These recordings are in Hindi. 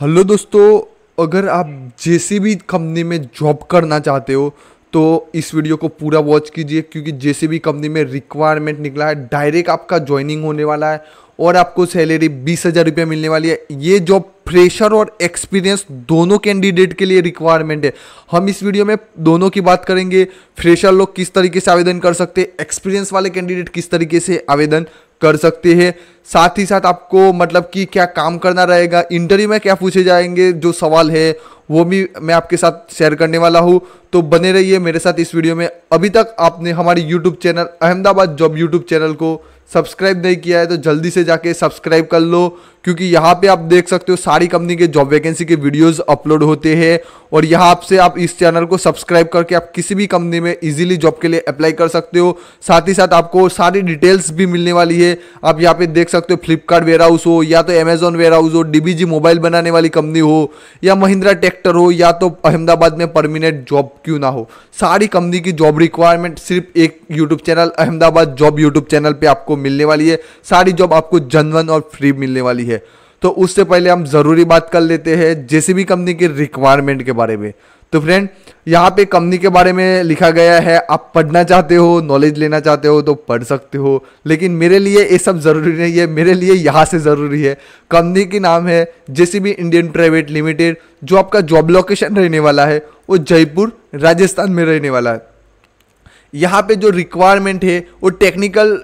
हेलो दोस्तों अगर आप हम्म। जैसी भी कंपनी में जॉब करना चाहते हो तो इस वीडियो को पूरा वॉच कीजिए क्योंकि जैसी भी कंपनी में रिक्वायरमेंट निकला है डायरेक्ट आपका ज्वाइनिंग होने वाला है और आपको सैलरी बीस हज़ार रुपया मिलने वाली है ये जॉब फ्रेशर और एक्सपीरियंस दोनों कैंडिडेट के लिए रिक्वायरमेंट है हम इस वीडियो में दोनों की बात करेंगे फ्रेशर लोग किस तरीके से आवेदन कर सकते हैं एक्सपीरियंस वाले कैंडिडेट किस तरीके से आवेदन कर सकते हैं साथ ही साथ आपको मतलब कि क्या काम करना रहेगा इंटरव्यू में क्या पूछे जाएंगे जो सवाल है वो भी मैं आपके साथ शेयर करने वाला हूँ तो बने रहिए मेरे साथ इस वीडियो में अभी तक आपने हमारे YouTube channel Ahmedabad job YouTube channel को सब्सक्राइब नहीं किया है तो जल्दी से जाके सब्सक्राइब कर लो क्योंकि यहाँ पे आप देख सकते हो सारी कंपनी के जॉब वैकेंसी के वीडियोस अपलोड होते हैं और यहाँ से आप इस चैनल को सब्सक्राइब करके आप किसी भी कंपनी में इजीली जॉब के लिए अप्लाई कर सकते हो साथ ही साथ आपको सारी डिटेल्स भी मिलने वाली है आप यहाँ पे देख सकते हो फ्लिपकार्ट वेयर हाउस हो या तो अमेजोन वेयर हाउस हो डी मोबाइल बनाने वाली कंपनी हो या महिंद्रा ट्रैक्टर हो या तो अहमदाबाद में परमिनेंट जॉब क्यों ना हो सारी कंपनी की जॉब रिक्वायरमेंट सिर्फ एक YouTube channel Ahmedabad job YouTube channel पर आपको मिलने वाली है सारी जॉब आपको जनवन और फ्री मिलने वाली है तो उससे पहले हम ज़रूरी बात कर लेते हैं जेसीबी कंपनी के रिक्वायरमेंट के बारे में तो फ्रेंड यहाँ पे कंपनी के बारे में लिखा गया है आप पढ़ना चाहते हो नॉलेज लेना चाहते हो तो पढ़ सकते हो लेकिन मेरे लिए ये सब ज़रूरी नहीं है मेरे लिए यहाँ से ज़रूरी है कंपनी की नाम है भी इंडियन प्राइवेट लिमिटेड जो आपका जॉब लोकेशन रहने वाला है वो जयपुर राजस्थान में रहने वाला है यहाँ पे जो रिक्वायरमेंट है वो टेक्निकल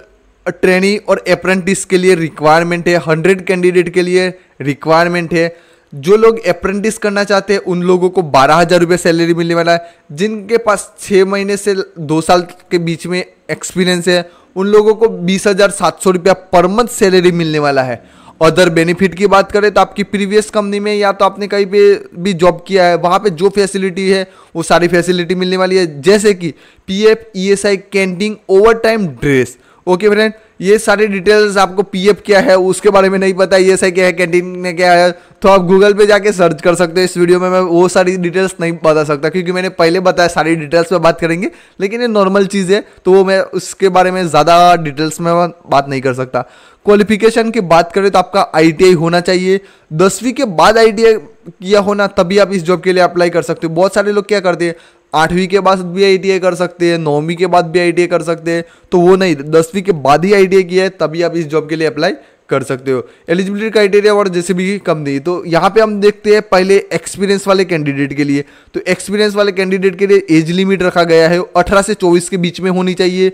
ट्रेनी और अप्रेंटिस के लिए रिक्वायरमेंट है हंड्रेड कैंडिडेट के लिए रिक्वायरमेंट है जो लोग अप्रेंटिस करना चाहते हैं उन लोगों को बारह हज़ार रुपये सैलरी मिलने वाला है जिनके पास छः महीने से दो साल के बीच में एक्सपीरियंस है उन लोगों को बीस हज़ार सात सौ रुपया पर मंथ सैलरी मिलने वाला है अदर बेनिफिट की बात करें तो आपकी प्रीवियस कंपनी में या तो आपने कहीं पे भी जॉब किया है वहाँ पे जो फैसिलिटी है वो सारी फैसिलिटी मिलने वाली है जैसे कि P F E S I canteen overtime dress okay friend ये सारी डिटेल्स आपको पीएफ क्या है उसके बारे में नहीं पता ये सही क्या है कैंटीन में क्या है तो आप गूगल पे जाके सर्च कर सकते हो इस वीडियो में मैं वो सारी डिटेल्स नहीं बता सकता क्योंकि मैंने पहले बताया सारी डिटेल्स पे बात करेंगे लेकिन ये नॉर्मल चीज़ है तो वो मैं उसके बारे में ज़्यादा डिटेल्स में बात नहीं कर सकता क्वालिफिकेशन की बात करें तो आपका आई होना चाहिए दसवीं के बाद आई किया होना तभी आप इस जॉब के लिए अप्लाई कर सकते हो बहुत सारे लोग क्या करते हैं आठवीं के बाद भी आई कर सकते हैं नौवीं के बाद भी आई कर सकते हैं तो वो नहीं दसवीं के बाद ही आई किया है तभी आप इस जॉब के लिए अप्लाई कर सकते हो एलिजिबिलिटी क्राइटेरिया और जैसे भी कम नहीं तो यहाँ पे हम देखते हैं पहले एक्सपीरियंस वाले कैंडिडेट के लिए तो एक्सपीरियंस वाले कैंडिडेट के लिए एज लिमिट रखा गया है 18 से 24 के बीच में होनी चाहिए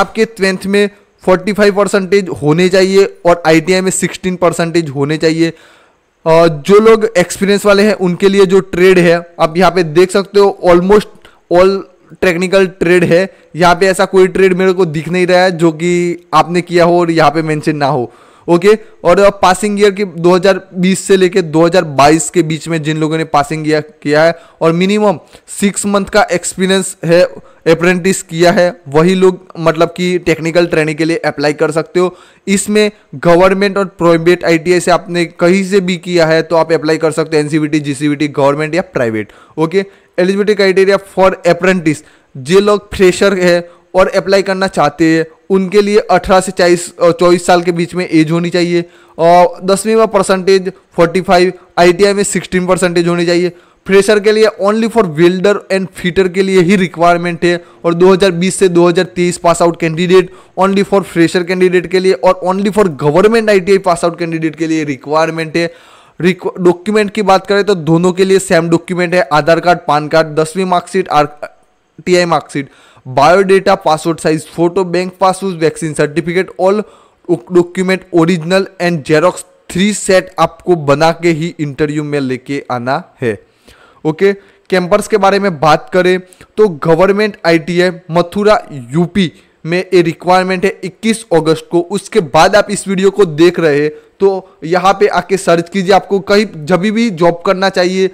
आपके ट्वेंथ में 45 परसेंटेज होने चाहिए और आई में 16 परसेंटेज होने चाहिए जो लोग एक्सपीरियंस वाले हैं उनके लिए जो ट्रेड है आप यहाँ पे देख सकते हो ऑलमोस्ट ऑल टेक्निकल ट्रेड है यहाँ पे ऐसा कोई ट्रेड मेरे को दिख नहीं रहा है जो कि आपने किया हो और यहाँ पे मेंशन ना हो ओके okay? और पासिंग ईयर के 2020 से लेके 2022 के बीच में जिन लोगों ने पासिंग ईयर किया है और मिनिमम सिक्स मंथ का एक्सपीरियंस है अप्रेंटिस किया है वही लोग मतलब कि टेक्निकल ट्रेनिंग के लिए अप्लाई कर सकते हो इसमें गवर्नमेंट और प्राइवेट आई से आपने कहीं से भी किया है तो आप अप्लाई कर सकते हो एनसीबीटी जीसीबीटी गवर्नमेंट या private okay eligibility criteria for apprentice जो लोग फ्रेशर है और अप्लाई करना चाहते हैं उनके लिए 18 से चालीस चौबीस साल के बीच में एज होनी चाहिए और दसवीं में परसेंटेज 45 आईटीआई में 16 परसेंटेज होनी चाहिए फ्रेशर के लिए only for welder and fitter के लिए ही रिक्वायरमेंट है और 2020 से 2023 pass out candidate only for fresher candidate के लिए और only for government ITI pass out candidate के लिए रिक्वायरमेंट है डॉक्यूमेंट की बात करें तो दोनों के लिए सेम डॉक्यूमेंट है आधार कार्ड पान कार्ड दसवीं marksheet R T marksheet biodata passport size photo bank passbook vaccine certificate all document original and xerox three set आपको बना के ही इंटरव्यू में लेके आना है ओके कैंपस के बारे में बात करें तो गवर्नमेंट आई मथुरा यूपी में ये रिक्वायरमेंट है 21 अगस्त को उसके बाद आप इस वीडियो को देख रहे हैं तो यहाँ पे आके सर्च कीजिए आपको कहीं जब भी जॉब करना चाहिए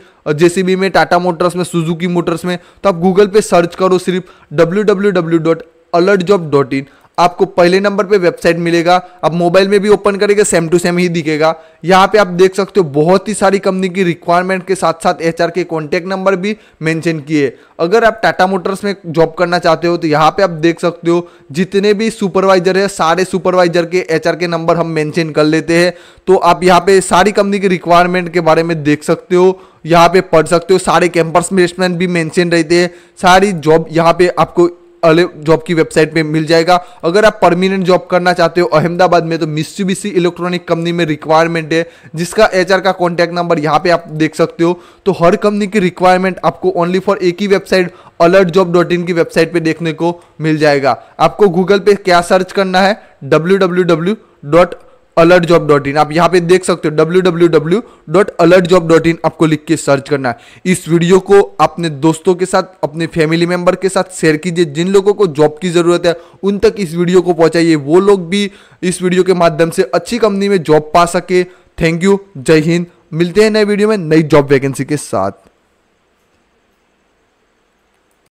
भी में टाटा मोटर्स में सुजुकी मोटर्स में तो आप गूगल पे सर्च करो सिर्फ W W W dot alert job dot in आपको पहले नंबर पे वेबसाइट मिलेगा अब मोबाइल में भी ओपन करेंगे सेम टू सेम ही दिखेगा यहाँ पे आप देख सकते हो बहुत ही सारी कंपनी की रिक्वायरमेंट के साथ साथ एचआर के कॉन्टैक्ट नंबर भी मेंशन किए अगर आप टाटा मोटर्स में जॉब करना चाहते हो तो यहाँ पे आप देख सकते हो जितने भी सुपरवाइजर है सारे सुपरवाइजर के एच के नंबर हम मैंशन कर लेते हैं तो आप यहाँ पे सारी कंपनी की रिक्वायरमेंट के बारे में देख सकते हो यहाँ पे पढ़ सकते हो सारे कैंपस प्लेसमेंट भी मेंशन रहते हैं सारी जॉब यहाँ पे आपको जॉब की वेबसाइट पे मिल जाएगा अगर आप परमानेंट जॉब करना चाहते हो अहमदाबाद में तो मिस्यूबीसी इलेक्ट्रॉनिक कंपनी में रिक्वायरमेंट है जिसका एच का कॉन्टैक्ट नंबर यहाँ पे आप देख सकते हो तो हर कंपनी की रिक्वायरमेंट आपको ओनली फॉर एक ही website alert job dot in की वेबसाइट पे देखने को मिल जाएगा आपको गूगल पे क्या सर्च करना है W W W dot alert job dot in आप यहाँ पे देख सकते हो W W W dot alert job dot in आपको लिख के सर्च करना है इस वीडियो को अपने दोस्तों के साथ अपने फैमिली मेंबर के साथ शेयर कीजिए जिन लोगों को जॉब की ज़रूरत है उन तक इस वीडियो को पहुंचाइए वो लोग भी इस वीडियो के माध्यम से अच्छी कंपनी में जॉब पा सके थैंक यू जय हिंद मिलते हैं नए वीडियो में नई जॉब वैकेंसी के साथ